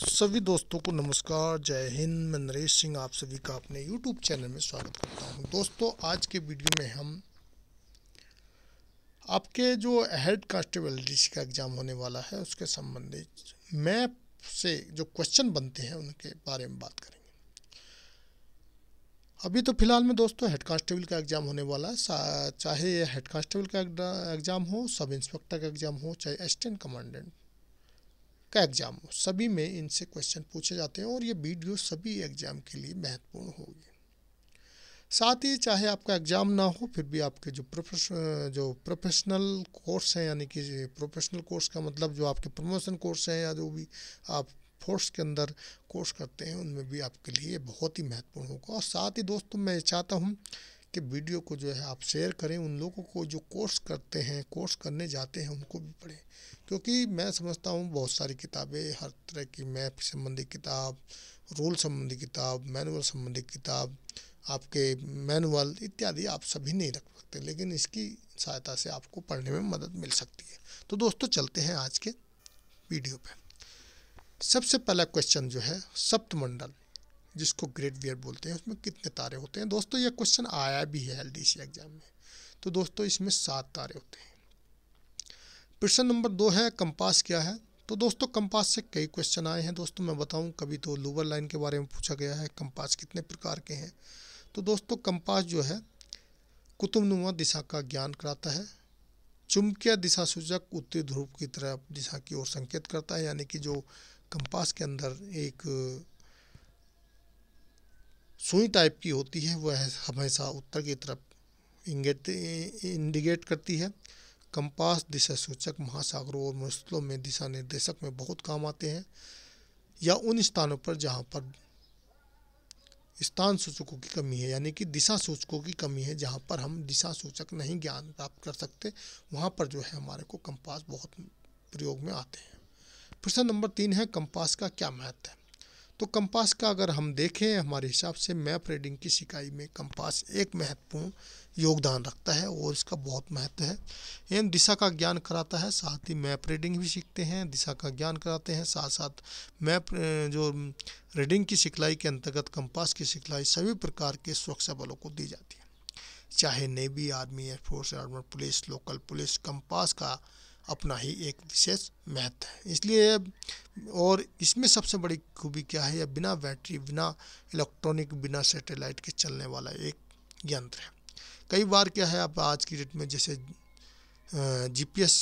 सभी दोस्तों को नमस्कार जय हिंद मैं नरेश सिंह आप सभी का अपने यूट्यूब चैनल में स्वागत करता हूं दोस्तों आज के वीडियो में हम आपके जो हेड कांस्टेबल डी का एग्ज़ाम होने वाला है उसके संबंधित मैप से जो क्वेश्चन बनते हैं उनके बारे में बात करेंगे अभी तो फिलहाल में दोस्तों हेड कांस्टेबल का एग्ज़ाम होने वाला है चाहे हेड कांस्टेबल का एग्ज़ाम हो सब इंस्पेक्टर का एग्ज़ाम हो चाहे असिस्टेंट कमांडेंट का एग्ज़ाम हो सभी में इनसे क्वेश्चन पूछे जाते हैं और ये वीडियो सभी एग्ज़ाम के लिए महत्वपूर्ण होगी साथ ही चाहे आपका एग्ज़ाम ना हो फिर भी आपके जो प्रोफेश जो प्रोफेशनल कोर्स हैं यानी कि प्रोफेशनल कोर्स का मतलब जो आपके प्रमोशन कोर्स हैं या जो भी आप फोर्स के अंदर कोर्स करते हैं उनमें भी आपके लिए बहुत ही महत्वपूर्ण होगा और साथ ही दोस्तों मैं चाहता हूँ कि वीडियो को जो है आप शेयर करें उन लोगों को जो कोर्स करते हैं कोर्स करने जाते हैं उनको भी पढ़ें क्योंकि मैं समझता हूँ बहुत सारी किताबें हर तरह की मैप संबंधी किताब रोल संबंधी किताब मैनुअल संबंधी किताब आपके मैनुअल इत्यादि आप सभी नहीं रख सकते लेकिन इसकी सहायता से आपको पढ़ने में मदद मिल सकती है तो दोस्तों चलते हैं आज के वीडियो पे सबसे पहला क्वेश्चन जो है सप्तमंडल जिसको ग्रेड वेयर बोलते हैं उसमें कितने तारे होते हैं दोस्तों ये क्वेश्चन आया भी है एल एग्जाम में तो दोस्तों इसमें सात तारे होते हैं प्रश्न नंबर दो है कंपास क्या है तो दोस्तों कंपास से कई क्वेश्चन आए हैं दोस्तों मैं बताऊं कभी तो लोअर लाइन के बारे में पूछा गया है कंपास कितने प्रकार के हैं तो दोस्तों कंपास जो है कुतुबनुमा दिशा का ज्ञान कराता है चुंबकीय दिशा सूचक उत्तरी ध्रुव की तरफ दिशा की ओर संकेत करता है यानी कि जो कंपास के अंदर एक सुई टाइप की होती है वह हमेशा उत्तर की तरफ इंगेट इंडिकेट करती है कंपास दिशा सूचक महासागरों और मुस्तलों में दिशा निर्देशक में बहुत काम आते हैं या उन स्थानों पर जहाँ पर स्थान सूचकों की कमी है यानी कि दिशा सूचकों की कमी है जहाँ पर हम दिशा सूचक नहीं ज्ञान प्राप्त कर सकते वहाँ पर जो है हमारे को कंपास बहुत प्रयोग में आते हैं प्रश्न नंबर तीन है कंपास का क्या महत्व है तो कंपास का अगर हम देखें हमारे हिसाब से मैप रीडिंग की सिकाई में कंपास एक महत्वपूर्ण योगदान रखता है और इसका बहुत महत्व है एवं दिशा का ज्ञान कराता है साथ ही मैप रीडिंग भी सीखते हैं दिशा का ज्ञान कराते हैं साथ साथ मैप जो रीडिंग की सिखलाई के अंतर्गत कंपास की सिखलाई सभी प्रकार के सुरक्षा बलों को दी जाती है चाहे navy army air force armour police local police compass का अपना ही एक विशेष महत्व है इसलिए और इसमें सबसे बड़ी खूबी क्या है यह बिना बैटरी बिना इलेक्ट्रॉनिक बिना सैटेलाइट के चलने वाला एक यंत्र है कई बार क्या है आप आज की डेट में जैसे जीपीएस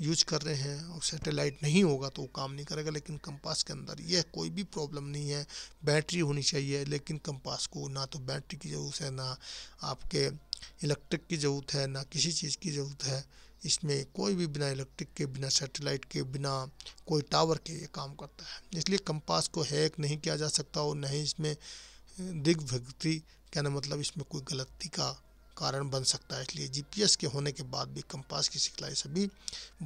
यूज कर रहे हैं और सैटेलाइट नहीं होगा तो वो काम नहीं करेगा लेकिन कंपास के अंदर यह कोई भी प्रॉब्लम नहीं है बैटरी होनी चाहिए लेकिन कंपास को ना तो बैटरी की ज़रूरत है ना आपके इलेक्ट्रिक की ज़रूरत है ना किसी चीज़ की ज़रूरत है इसमें कोई भी बिना इलेक्ट्रिक के बिना सैटेलाइट के बिना कोई टावर के ये काम करता है इसलिए कंपास को हैक नहीं किया जा सकता और नहीं इसमें दिग्भक्ति कहना मतलब इसमें कोई गलती का कारण बन सकता है इसलिए जीपीएस के होने के बाद भी कंपास की सिखलाई सभी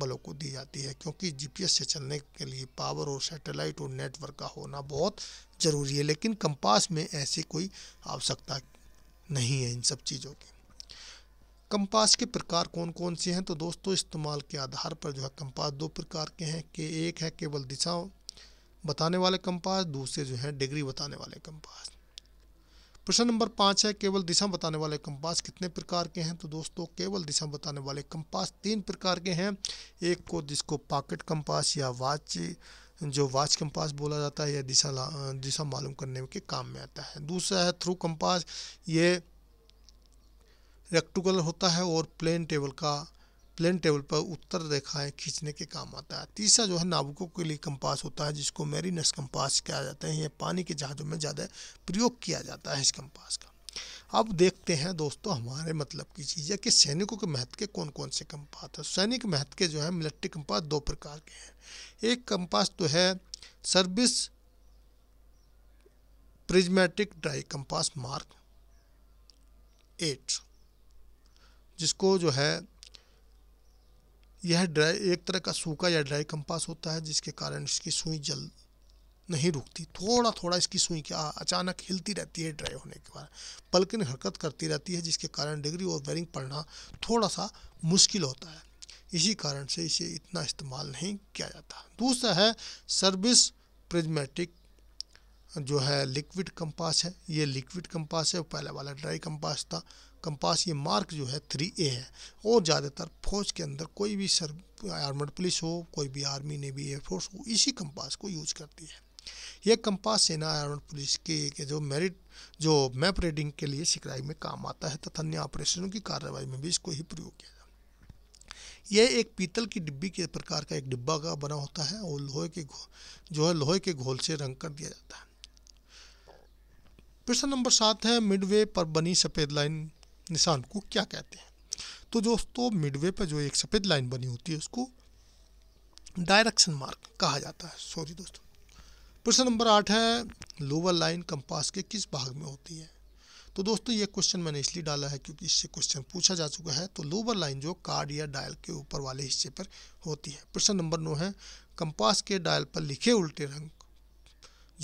बलों को दी जाती है क्योंकि जीपीएस से चलने के लिए पावर और सैटेलाइट और नेटवर्क का होना बहुत ज़रूरी है लेकिन कंपास में ऐसी कोई आवश्यकता नहीं है इन सब चीज़ों की कंपास के प्रकार कौन कौन से हैं तो दोस्तों इस्तेमाल के आधार पर जो है कंपास दो प्रकार के हैं कि एक है केवल दिशाओं बताने वाले कंपास दूसरे जो है डिग्री बताने वाले कंपास प्रश्न नंबर पाँच है केवल दिशा बताने वाले कंपास कितने प्रकार के हैं तो दोस्तों केवल दिशा बताने वाले कंपास तीन प्रकार के हैं एक को जिसको पॉकेट कंपास या वाच जो वाच कंपास बोला जाता है या दिशा दिशा मालूम करने के काम में आता है दूसरा है थ्रू कंपास ये रेक्टुगल होता है और प्लेन टेबल का प्लेन टेबल पर उत्तर रेखाएं खींचने के काम आता है तीसरा जो है नाविकों के लिए कंपास होता है जिसको मेरीनस कंपास कहा जाता है यह पानी के जहाज़ों में ज़्यादा प्रयोग किया जाता है इस कंपास का अब देखते हैं दोस्तों हमारे मतलब की चीज़ है कि सैनिकों के महत्व के कौन कौन से कंपास है सैनिक महत्व के जो है मिलिट्री कंपास दो प्रकार के हैं एक कंपास तो है service prismatic dry compass mark eight जिसको जो है यह ड्राई एक तरह का सूखा या ड्राई कंपास होता है जिसके कारण इसकी सुई जल नहीं रुकती थोड़ा थोड़ा इसकी सुई क्या अचानक हिलती रहती है ड्राई होने के बाद पलकिन हरकत करती रहती है जिसके कारण डिग्री और वेरिंग पढ़ना थोड़ा सा मुश्किल होता है इसी कारण से इसे इतना इस्तेमाल नहीं किया जाता दूसरा है सर्विस प्रिजमेटिक जो है लिक्विड कंपास है ये लिक्विड कंपास है पहले वाला ड्राई कंपास था कंपास ये मार्क जो है थ्री ए है और ज़्यादातर फौज के अंदर कोई भी सर आर्मड पुलिस हो कोई भी आर्मी नेवी एयरफोर्स हो इसी कंपास को यूज करती है यह कंपास सेना आर्मड पुलिस के, के जो मेरिट जो मैप रीडिंग के लिए सिकराई में काम आता है तथा अन्य ऑपरेशनों की कार्रवाई में भी इसको ही प्रयोग किया यह एक पीतल की डिब्बी के प्रकार का एक डिब्बा का बना होता है और लोहे के जो है लोहे के घोल से रंग कर दिया जाता है प्रश्न नंबर सात है मिडवे पर बनी सफ़ेद लाइन निशान को क्या कहते हैं तो दोस्तों मिडवे पर जो एक सफ़ेद लाइन बनी होती है उसको डायरेक्शन मार्क कहा जाता है सॉरी दोस्तों प्रश्न नंबर आठ है लोअर लाइन कंपास के किस भाग में होती है तो दोस्तों ये क्वेश्चन मैंने इसलिए डाला है क्योंकि इससे क्वेश्चन पूछा जा चुका है तो लोअर लाइन जो कार्ड या डायल के ऊपर वाले हिस्से पर होती है प्रश्न नंबर नौ है कंपास के डायल पर लिखे उल्टे रंग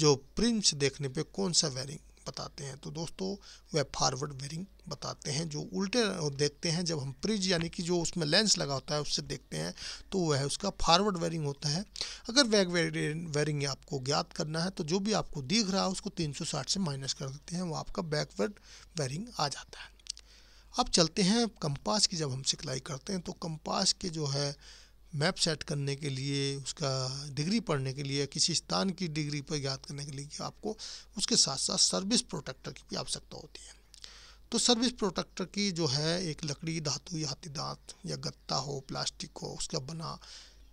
जो प्रिंट्स देखने पे कौन सा वेरिंग बताते हैं तो दोस्तों वह फारवर्ड वेरिंग बताते हैं जो उल्टे देखते हैं जब हम फ्रिज यानी कि जो उसमें लेंस लगा होता है उससे देखते हैं तो वह उसका फारवर्ड वेरिंग होता है अगर वैग वेरिंग आपको ज्ञात करना है तो जो भी आपको दिख रहा है उसको 360 से माइनस कर देते हैं वो आपका बैकवर्ड वेरिंग आ जाता है अब चलते हैं कंपास की जब हम सिखलाई करते हैं तो कंपास के जो है मैप सेट करने के लिए उसका डिग्री पढ़ने के लिए किसी स्थान की डिग्री पर याद करने के लिए आपको उसके साथ साथ सर्विस प्रोटेक्टर की भी आवश्यकता होती है तो सर्विस प्रोटेक्टर की जो है एक लकड़ी धातु या हाथी दांत या गत्ता हो प्लास्टिक हो उसका बना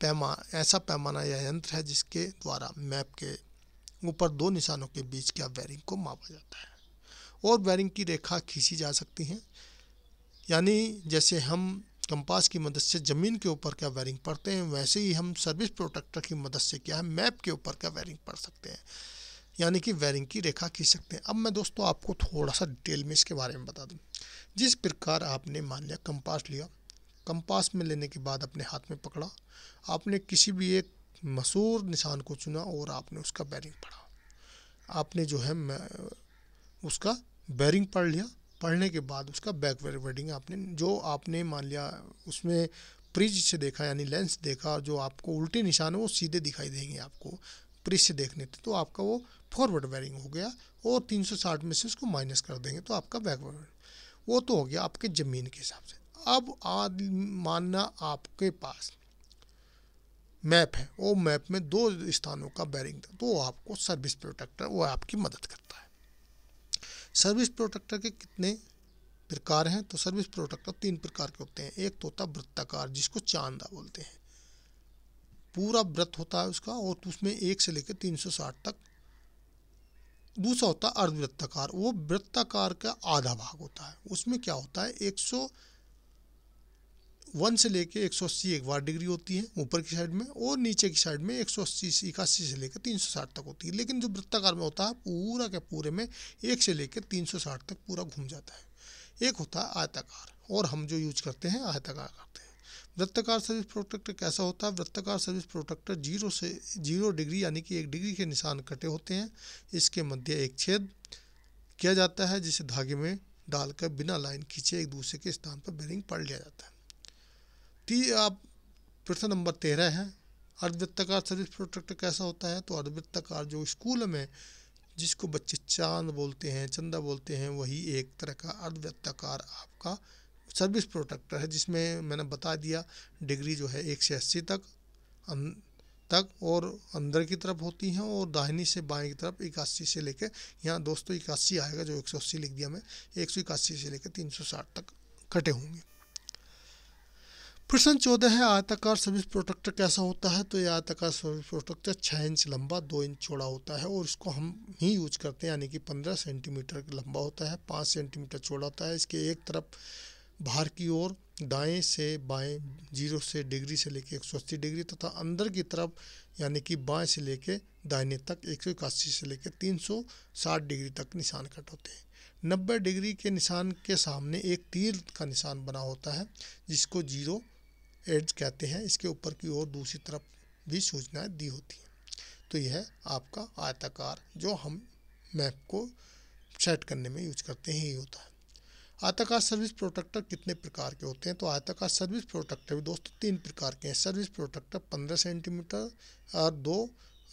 पैमा ऐसा पैमाना या यंत्र है जिसके द्वारा मैप के ऊपर दो निशानों के बीच क्या वायरिंग को मापा जाता है और वायरिंग की रेखा खींची जा सकती हैं यानी जैसे हम कंपास की मदद से ज़मीन के ऊपर क्या वायरिंग पढ़ते हैं वैसे ही हम सर्विस प्रोटेक्टर की मदद से क्या है मैप के ऊपर क्या वायरिंग पढ़ सकते हैं यानी कि वायरिंग की रेखा खींच सकते हैं अब मैं दोस्तों आपको थोड़ा सा डिटेल में इसके बारे में बता दूँ जिस प्रकार आपने मान लिया कंपास लिया कंपास में लेने के बाद अपने हाथ में पकड़ा आपने किसी भी एक मशहूर निशान को चुना और आपने उसका बैरिंग पढ़ा आपने जो है उसका बैरिंग पढ़ लिया पढ़ने के बाद उसका बैकवर्ड वर्डिंग आपने जो आपने मान लिया उसमें प्रिज से देखा यानी लेंस देखा जो आपको उल्टे निशान है वो सीधे दिखाई देंगे आपको प्रिज से देखने थे तो आपका वो फॉरवर्ड बेरिंग हो गया और 360 में से उसको माइनस कर देंगे तो आपका बैकवर्ड वो तो हो गया आपके ज़मीन के हिसाब से अब आद मानना आपके पास मैप है वो मैप में दो स्थानों का बैरिंग था तो आपको सर्विस प्रोटेक्टर वो आपकी मदद करता है सर्विस प्रोटेक्टर के कितने प्रकार हैं तो सर्विस प्रोटेक्टर तो तीन प्रकार के होते हैं एक तो होता है वृत्ताकार जिसको चांदा बोलते हैं पूरा व्रत होता है उसका और तो उसमें एक से लेकर तीन सौ साठ तक दूसरा होता है अर्धवृत्ताकार वो वृत्ताकार का आधा भाग होता है उसमें क्या होता है एक सौ वन से लेके एक सौ अस्सी एक बार डिग्री होती है ऊपर की साइड में और नीचे की साइड में एक सौ अस्सी इक्यासी से लेकर तीन सौ साठ तक होती है लेकिन जो वृत्ताकार में होता है पूरा के पूरे में एक से लेकर तीन सौ साठ तक पूरा घूम जाता है एक होता है आयताकार और हम जो यूज करते हैं आयताकार करते हैं वृत्ताकार सर्विस प्रोटेक्टर कैसा होता है वृत्ताकार सर्विस प्रोटेक्टर जीरो से जीरो डिग्री यानी कि एक डिग्री के निशान कटे होते हैं इसके मध्य एक छेद किया जाता है जिसे धागे में डालकर बिना लाइन खींचे एक दूसरे के स्थान पर बेरिंग पड़ लिया जाता है टी आप प्रश्न नंबर तेरह है अर्धवृत्ताकार सर्विस प्रोटेक्टर कैसा होता है तो अर्धवृत्तकार जो स्कूल में जिसको बच्चे चांद बोलते हैं चंदा बोलते हैं वही एक तरह का अर्धवृत्ताकार आपका सर्विस प्रोटेक्टर है जिसमें मैंने बता दिया डिग्री जो है एक से अस्सी तक अं, तक और अंदर की तरफ होती हैं और दाहिनी से बाएं की तरफ इक्यासी से लेकर यहाँ दोस्तों इक्यासी आएगा जो एक सौ अस्सी लिख दिया मैं एक सौ इक्यासी से लेकर तीन सौ साठ तक कटे होंगे प्रश्न चौदह है आयताकार सर्विस प्रोटेक्टर कैसा होता है तो ये आयताकार सर्विस प्रोटेक्टर छः इंच लंबा दो इंच चौड़ा होता है और इसको हम ही यूज करते हैं यानी कि पंद्रह सेंटीमीटर लंबा होता है पाँच सेंटीमीटर चौड़ा होता है इसके एक तरफ बाहर की ओर दाएं से बाएं जीरो से डिग्री से लेकर एक सौ अस्सी डिग्री तथा तो अंदर की तरफ यानी कि बाएं से लेकर दाहिने तक एक सौ से लेकर तीन सौ साठ डिग्री तक निशान कट होते हैं नब्बे डिग्री के निशान के सामने एक तीर का निशान बना होता है जिसको जीरो एड्स कहते हैं इसके ऊपर की ओर दूसरी तरफ भी सूचनाएं दी होती हैं तो यह आपका आयताकार जो हम मैप को सेट करने में यूज करते हैं ये होता है आयताकार सर्विस प्रोटेक्टर कितने प्रकार के होते हैं तो आयताकार सर्विस प्रोटेक्टर भी दोस्तों तीन प्रकार के हैं सर्विस प्रोटेक्टर पंद्रह सेंटीमीटर और दो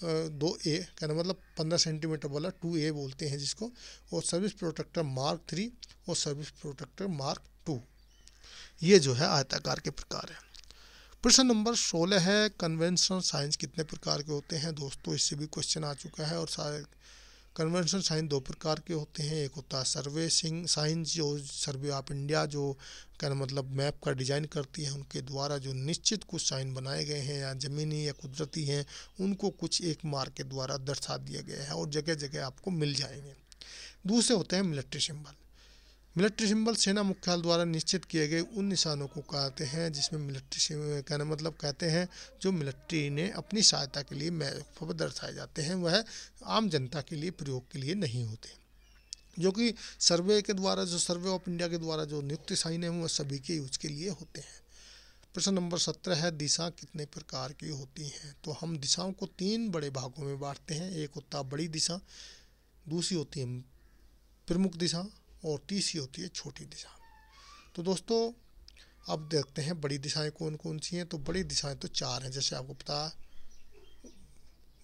दो ए कहना मतलब पंद्रह सेंटीमीटर वाला टू ए बोलते हैं जिसको और सर्विस प्रोटेक्टर मार्क थ्री और सर्विस प्रोटेक्टर मार्क टू ये जो है आयताकार के प्रकार हैं प्रश्न नंबर सोलह है कन्वेंशनल साइंस कितने प्रकार के होते हैं दोस्तों इससे भी क्वेश्चन आ चुका है और कन्वेंशनल साइंस दो प्रकार के होते हैं एक होता है सर्वे सिंह साइंस जो सर्वे ऑफ इंडिया जो क्या मतलब मैप का डिज़ाइन करती है उनके द्वारा जो निश्चित कुछ साइन बनाए गए हैं या ज़मीनी या कुदरती हैं उनको कुछ एक मार्ग के द्वारा दर्शा दिया गया है और जगह जगह आपको मिल जाएंगे दूसरे होते हैं मिलिट्री सिंबल मिलिट्री सिंबल सेना मुख्यालय द्वारा निश्चित किए गए उन निशानों को कहते हैं जिसमें मिलिट्री कहना मतलब कहते हैं जो मिलिट्री ने अपनी सहायता के लिए दर्शाए जाते हैं वह आम जनता के लिए प्रयोग के लिए नहीं होते जो कि सर्वे के द्वारा जो सर्वे ऑफ इंडिया के द्वारा जो नियुक्ति साइन है वह सभी के यूज के लिए होते हैं प्रश्न नंबर सत्रह है दिशा कितने प्रकार की होती हैं तो हम दिशाओं को तीन बड़े भागों में बांटते हैं एक होता बड़ी दिशा दूसरी होती है प्रमुख दिशा और तीसरी होती है छोटी दिशा तो दोस्तों अब देखते हैं बड़ी दिशाएं कौन कौन सी हैं तो बड़ी दिशाएं तो चार हैं जैसे आपको पता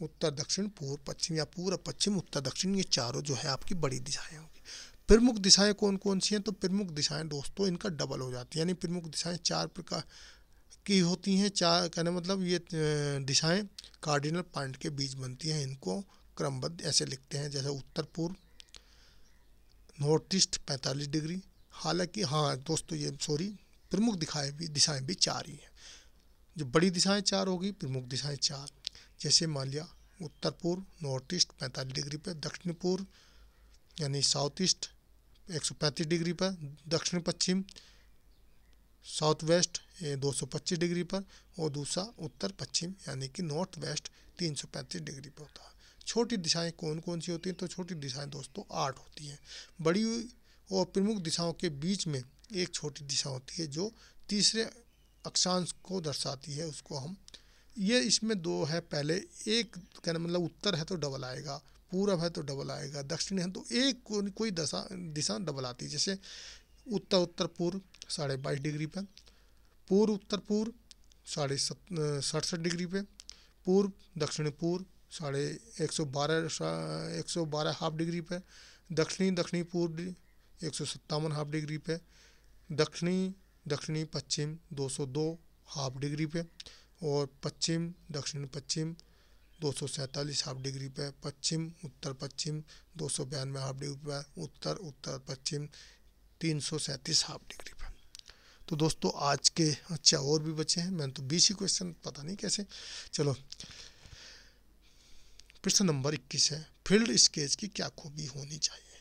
उत्तर दक्षिण पूर्व पश्चिम या पूर्व पश्चिम उत्तर दक्षिण ये चारों जो है आपकी बड़ी दिशाएं होंगी प्रमुख दिशाएं कौन कौन सी हैं तो प्रमुख दिशाएं दोस्तों इनका डबल हो जाती है यानी प्रमुख दिशाएं चार प्रकार की होती हैं चार कहने मतलब ये दिशाएं कार्डिनल पॉइंट के बीच बनती हैं इनको क्रमबद्ध ऐसे लिखते हैं जैसे उत्तर पूर्व नॉर्थ ईस्ट पैंतालीस डिग्री हालांकि हाँ दोस्तों ये सॉरी प्रमुख दिखाएं भी दिशाएं भी चार ही हैं जो बड़ी दिशाएं चार होगी प्रमुख दिशाएं चार जैसे मान लिया उत्तर पूर्व नॉर्थ ईस्ट पैंतालीस डिग्री पर दक्षिण पूर्व यानी साउथ ईस्ट एक सौ पैंतीस डिग्री पर दक्षिण पश्चिम साउथ वेस्ट दो सौ पच्चीस डिग्री पर और दूसरा उत्तर पश्चिम यानी कि नॉर्थ वेस्ट तीन सौ पैंतीस डिग्री पर होता है छोटी दिशाएं कौन कौन सी होती हैं तो छोटी दिशाएं दोस्तों आठ होती हैं बड़ी और प्रमुख दिशाओं के बीच में एक छोटी दिशा होती है जो तीसरे अक्षांश को दर्शाती है उसको हम ये इसमें दो है पहले एक कहना मतलब उत्तर है तो डबल आएगा पूरब है तो डबल आएगा दक्षिण है तो एक को, कोई दशा दिशा डबल आती है जैसे उत्तर उत्तर पूर्व साढ़े बाईस डिग्री पे पूर्व उत्तर पूर्व साढ़े सत सड़सठ डिग्री पे पूर्व दक्षिण पूर्व साढ़े एक सौ बारह एक सौ बारह हाफ डिग्री पे दक्षिणी दक्षिणी पूर्व एक सौ सत्तावन हाफ डिग्री पे दक्षिणी दक्षिणी पश्चिम दो सौ दो हाफ डिग्री पे और पश्चिम दक्षिण पश्चिम दो सौ सैंतालीस हाफ डिग्री पे पश्चिम उत्तर पश्चिम दो सौ बयानवे हाफ डिग्री पे उत्तर उत्तर पश्चिम तीन सौ सैंतीस हाफ डिग्री पे तो दोस्तों आज के अच्छा और भी बचे हैं मैंने तो बीस ही क्वेश्चन पता नहीं कैसे चलो प्रश्न नंबर इक्कीस है फील्ड स्केच की क्या खूबी होनी चाहिए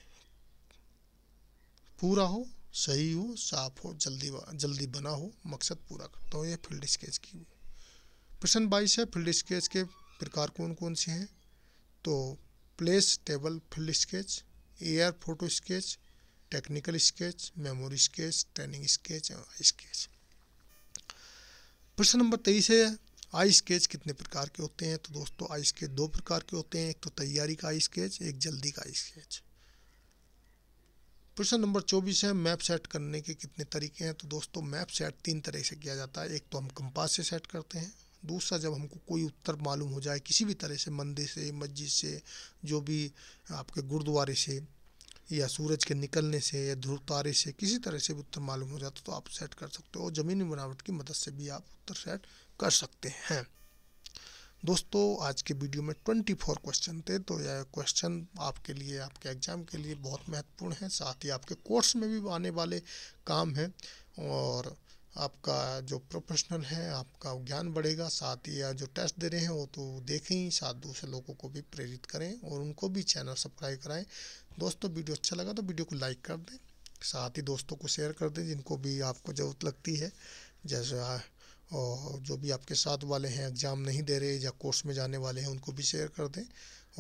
पूरा हो सही हो साफ हो जल्दी जल्दी बना हो मकसद पूरा करता हो यह फील्ड स्केच की प्रश्न बाईस है फील्ड स्केच के प्रकार कौन कौन से हैं तो place table field sketch air photo sketch technical sketch memory sketch training sketch sketch प्रश्न नंबर तेईस है आइस केज कितने प्रकार के होते हैं तो दोस्तों आइस केज दो प्रकार के होते हैं एक तो तैयारी का आइस केज एक जल्दी का आइस केज प्रश्न नंबर चौबीस है मैप सेट करने के कितने तरीके हैं तो दोस्तों मैप सेट तीन तरह से किया जाता है एक तो हम कंपास से सेट करते हैं दूसरा जब हमको कोई उत्तर मालूम हो जाए किसी भी तरह से मंदिर से मस्जिद से जो भी आपके गुरुद्वारे से या सूरज के निकलने से या ध्रुव तारे से किसी तरह से भी उत्तर मालूम हो जाता तो आप सेट कर सकते हो और ज़मीनी बनावट की मदद से भी आप उत्तर सेट कर सकते हैं दोस्तों आज के वीडियो में 24 क्वेश्चन थे तो यह क्वेश्चन आपके लिए आपके एग्जाम के लिए बहुत महत्वपूर्ण है साथ ही आपके कोर्स में भी आने वाले काम हैं और आपका जो प्रोफेशनल है आपका ज्ञान बढ़ेगा साथ ही जो टेस्ट दे रहे हैं वो तो देखें साथ दूसरे लोगों को भी प्रेरित करें और उनको भी चैनल सब्सक्राइब कराएं दोस्तों वीडियो अच्छा लगा तो वीडियो को लाइक कर दें साथ ही दोस्तों को शेयर कर दें जिनको भी आपको ज़रूरत लगती है जैसे और जो भी आपके साथ वाले हैं एग्ज़ाम नहीं दे रहे या कोर्स में जाने वाले हैं उनको भी शेयर कर दें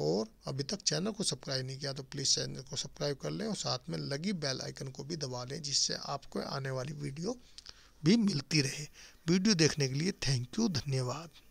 और अभी तक चैनल को सब्सक्राइब नहीं किया तो प्लीज़ चैनल को सब्सक्राइब कर लें और साथ में लगी बेल आइकन को भी दबा लें जिससे आपको आने वाली वीडियो भी मिलती रहे वीडियो देखने के लिए थैंक यू धन्यवाद